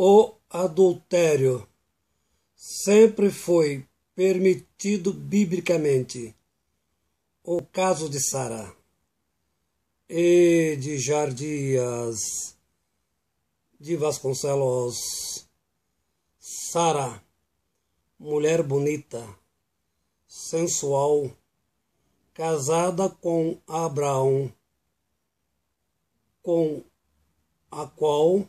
O adultério sempre foi permitido biblicamente. O caso de Sara e de Jardias de Vasconcelos. Sara, mulher bonita, sensual, casada com Abraão, com a qual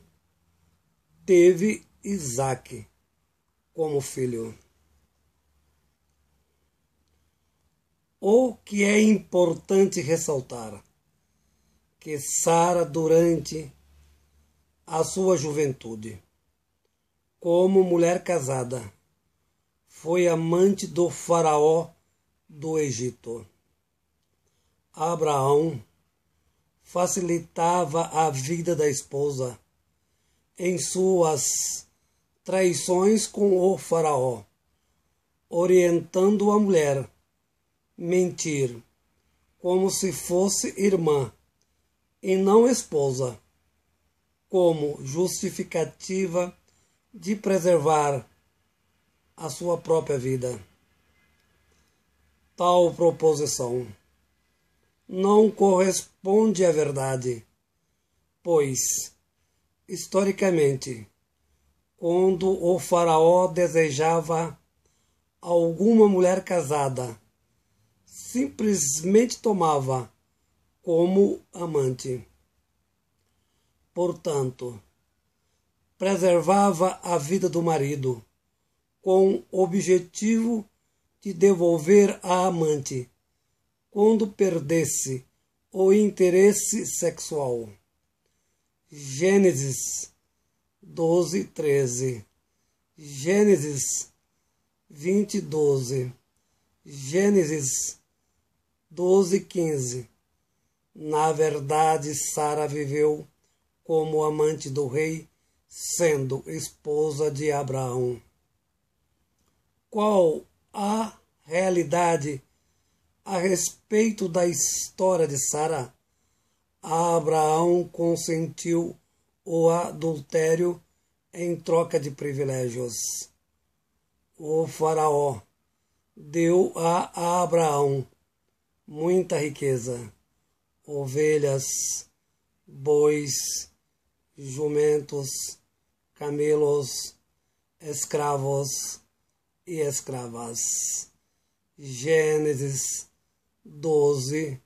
teve Isaac como filho. O que é importante ressaltar que Sara, durante a sua juventude, como mulher casada, foi amante do faraó do Egito. Abraão facilitava a vida da esposa em suas traições com o Faraó, orientando a mulher mentir como se fosse irmã e não esposa, como justificativa de preservar a sua própria vida. Tal proposição não corresponde à verdade, pois historicamente, quando o faraó desejava alguma mulher casada, simplesmente tomava como amante. Portanto, preservava a vida do marido com o objetivo de devolver a amante quando perdesse o interesse sexual. Gênesis 12, 13. Gênesis 20, 12. Gênesis 12, 15. Na verdade, Sara viveu como amante do rei, sendo esposa de Abraão. Qual a realidade a respeito da história de Sara? Abraão consentiu o adultério em troca de privilégios. O Faraó deu a Abraão muita riqueza, ovelhas, bois, jumentos, camelos, escravos e escravas. Gênesis 12,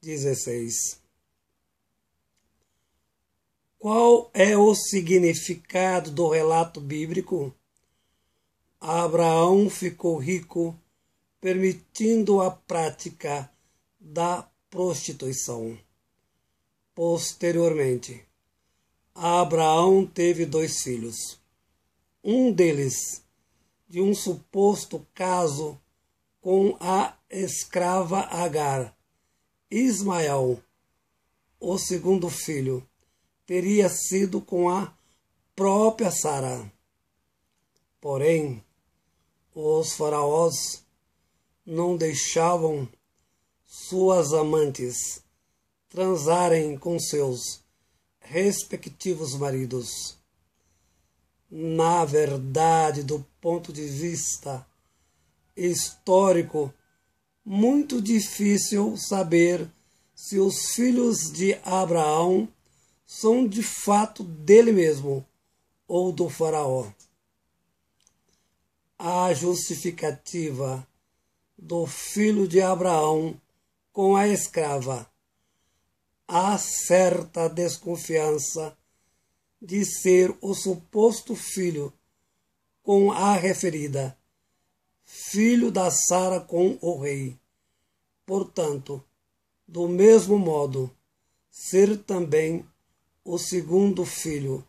16. Qual é o significado do relato bíblico? Abraão ficou rico, permitindo a prática da prostituição. Posteriormente, Abraão teve dois filhos. Um deles, de um suposto caso com a escrava Agar, Ismael, o segundo filho, teria sido com a própria Sara. Porém, os faraós não deixavam suas amantes transarem com seus respectivos maridos. Na verdade, do ponto de vista histórico, muito difícil saber se os filhos de Abraão são de fato dele mesmo ou do Faraó. A justificativa do filho de Abraão com a escrava. Há certa desconfiança de ser o suposto filho com a referida, filho da Sara com o rei. Portanto, do mesmo modo, ser também o segundo filho,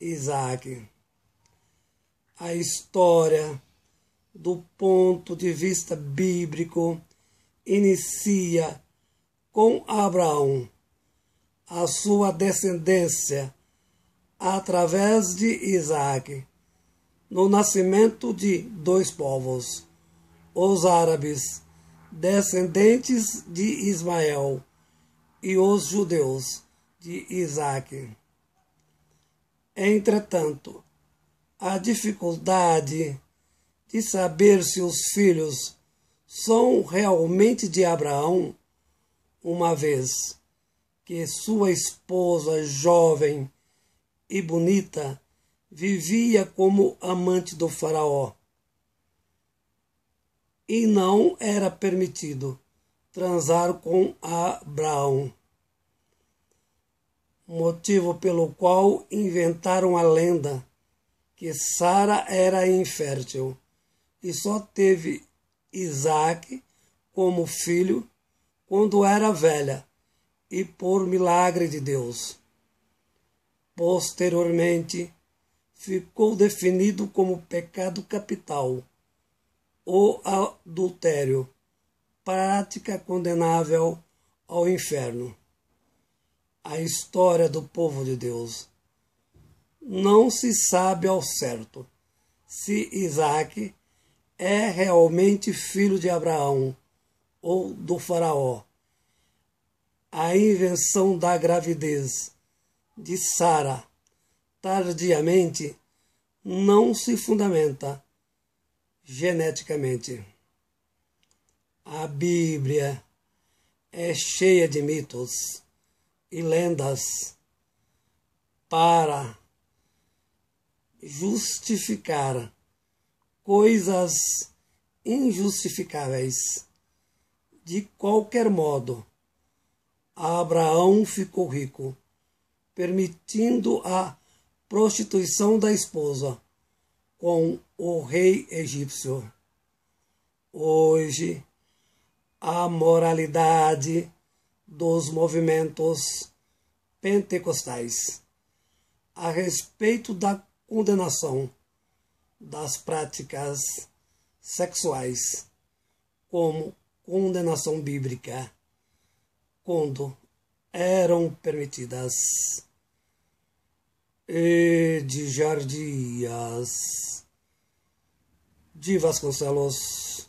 Isaac. A história, do ponto de vista bíblico, inicia com Abraão, a sua descendência, através de Isaac, no nascimento de dois povos, os árabes, descendentes de Ismael, e os judeus de Isaac. Entretanto, a dificuldade de saber se os filhos são realmente de Abraão, uma vez que sua esposa jovem e bonita vivia como amante do Faraó. E não era permitido transar com Abraão motivo pelo qual inventaram a lenda que Sara era infértil e só teve Isaac como filho quando era velha e por milagre de Deus. Posteriormente, ficou definido como pecado capital ou adultério, prática condenável ao inferno a história do povo de Deus. Não se sabe ao certo se Isaac é realmente filho de Abraão ou do Faraó. A invenção da gravidez de Sara tardiamente não se fundamenta geneticamente. A Bíblia é cheia de mitos e lendas para justificar coisas injustificáveis. De qualquer modo, Abraão ficou rico, permitindo a prostituição da esposa com o rei egípcio. Hoje, a moralidade dos movimentos pentecostais a respeito da condenação das práticas sexuais como condenação bíblica quando eram permitidas e de Jardias de Vasconcelos